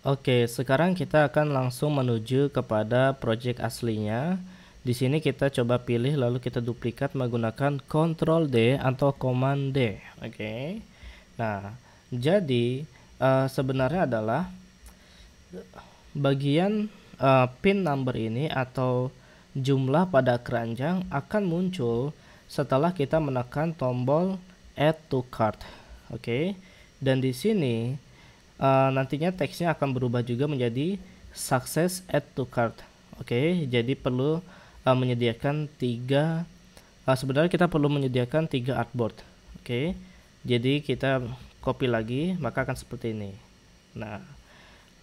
Oke, sekarang kita akan langsung menuju kepada project aslinya. Di sini kita coba pilih lalu kita duplikat menggunakan Ctrl D atau Command D. Oke. Nah, jadi uh, sebenarnya adalah bagian uh, pin number ini atau jumlah pada keranjang akan muncul setelah kita menekan tombol add to cart. Oke. Dan di sini Eh, nantinya teksnya akan berubah juga menjadi success add to cart. Oke, okay, jadi perlu uh, menyediakan tiga uh, sebenarnya kita perlu menyediakan tiga artboard. Oke. Okay, jadi kita copy lagi maka akan seperti ini. Nah,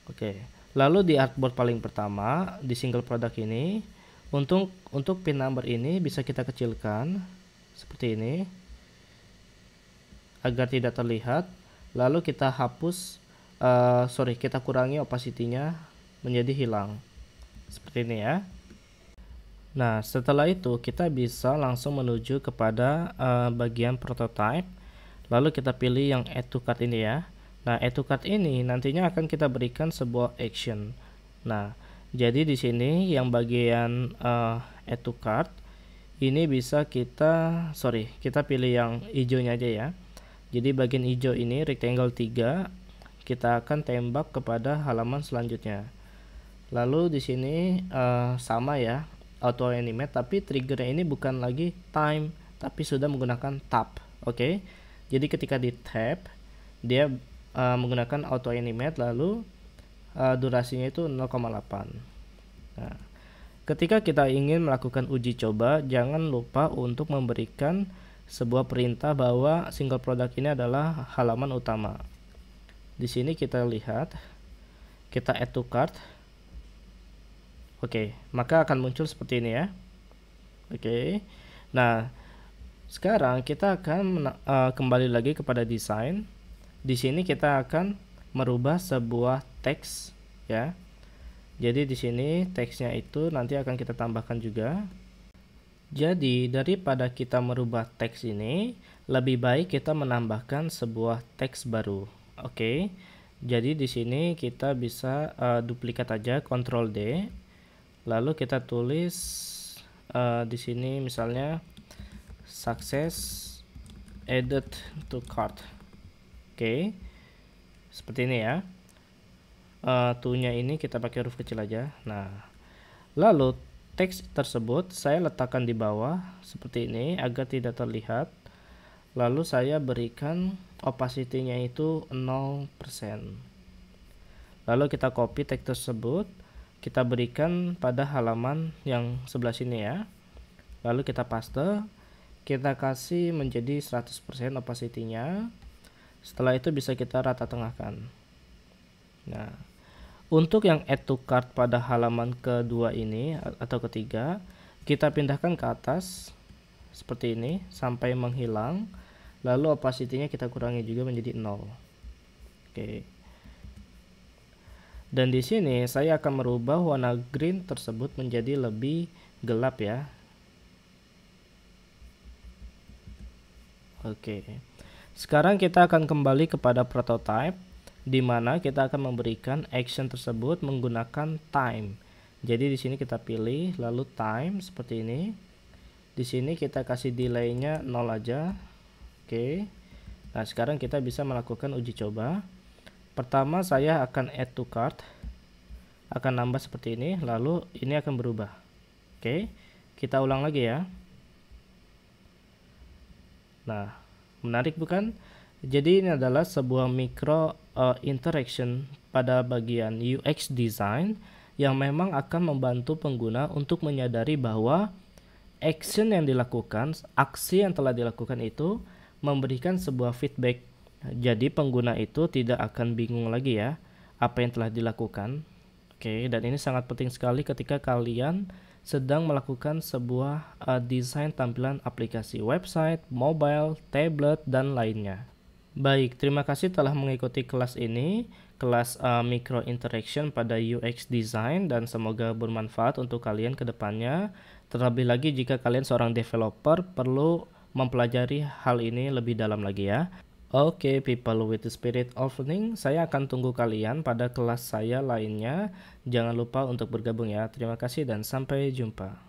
oke. Okay. Lalu di artboard paling pertama di single product ini untuk untuk pin number ini bisa kita kecilkan seperti ini agar tidak terlihat. Lalu kita hapus uh, sorry kita kurangi opacity-nya menjadi hilang seperti ini ya nah setelah itu kita bisa langsung menuju kepada uh, bagian prototype lalu kita pilih yang add to cart ini ya nah add to cart ini nantinya akan kita berikan sebuah action nah jadi di sini yang bagian uh, eh, add to cart ini bisa kita sorry kita pilih yang hijaunya aja ya jadi bagian hijau ini rectangle 3 kita akan tembak kepada halaman selanjutnya lalu di sini uh, sama ya auto animate tapi triggernya ini bukan lagi time tapi sudah menggunakan tap oke okay? jadi ketika di tap dia uh, menggunakan auto animate lalu uh, durasinya itu 0,8 nah Ketika kita ingin melakukan uji coba, jangan lupa untuk memberikan sebuah perintah bahwa single product ini adalah halaman utama di sini kita lihat kita add to cart oke okay, maka akan muncul seperti ini ya oke okay. nah sekarang kita akan uh, kembali lagi kepada desain di sini kita akan merubah sebuah teks ya jadi di sini teksnya itu nanti akan kita tambahkan juga jadi daripada kita merubah teks ini lebih baik kita menambahkan sebuah teks baru Oke. Jadi di sini kita bisa uh, duplikat aja Ctrl D. Lalu kita tulis uh, di sini misalnya success added to cart. Oke. Seperti ini ya. Uh, eh, tunya ini kita pakai huruf kecil aja. Nah, lalu teks tersebut saya letakkan di bawah seperti ini agar tidak terlihat lalu saya berikan opacity-nya itu 0%. Lalu kita copy teks tersebut, kita berikan pada halaman yang sebelah sini ya. Lalu kita paste, kita kasih menjadi 100% opacity-nya. Setelah itu bisa kita rata tengahkan. Nah, untuk yang add to cart pada halaman kedua ini atau ketiga, kita pindahkan ke atas seperti ini sampai menghilang lalu opacity-nya kita kurangi juga menjadi 0 oke dan di sini saya akan merubah warna green tersebut menjadi lebih gelap ya oke sekarang kita akan kembali kepada prototype di mana kita akan memberikan action tersebut menggunakan time. Jadi di sini kita pilih lalu time seperti ini. Di sini kita kasih delaynya 0 aja. Oke. Nah, sekarang kita bisa melakukan uji coba. Pertama, saya akan add to cart. Akan nambah seperti ini, lalu ini akan berubah. Oke. Kita ulang lagi ya. Nah, menarik bukan? Jadi ini adalah sebuah micro uh, interaction pada bagian UX design yang memang akan membantu pengguna untuk menyadari bahwa action yang dilakukan, aksi yang telah dilakukan itu memberikan sebuah feedback. Jadi pengguna itu tidak akan bingung lagi ya apa yang telah dilakukan. Oke, dan ini sangat penting sekali ketika kalian sedang melakukan sebuah uh, desain tampilan aplikasi website, mobile, tablet, dan lainnya. Baik, terima kasih telah mengikuti kelas ini, kelas uh, micro interaction pada UX design dan semoga bermanfaat untuk kalian ke depannya. Terlebih lagi jika kalian seorang developer perlu mempelajari hal ini lebih dalam lagi ya. Oke, okay, people with the spirit of learning, saya akan tunggu kalian pada kelas saya lainnya. Jangan lupa untuk bergabung ya. Terima kasih dan sampai jumpa.